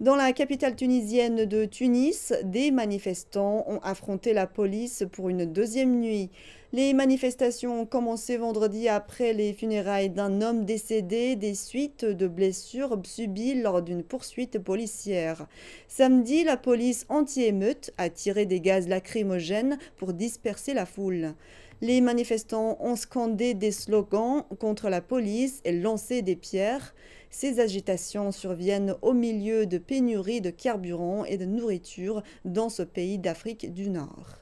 Dans la capitale tunisienne de Tunis, des manifestants ont affronté la police pour une deuxième nuit. Les manifestations ont commencé vendredi après les funérailles d'un homme décédé des suites de blessures subies lors d'une poursuite policière. Samedi, la police anti-émeute a tiré des gaz lacrymogènes pour disperser la foule. Les manifestants ont scandé des slogans contre la police et lancé des pierres. Ces agitations surviennent au milieu de pénuries de carburant et de nourriture dans ce pays d'Afrique du Nord.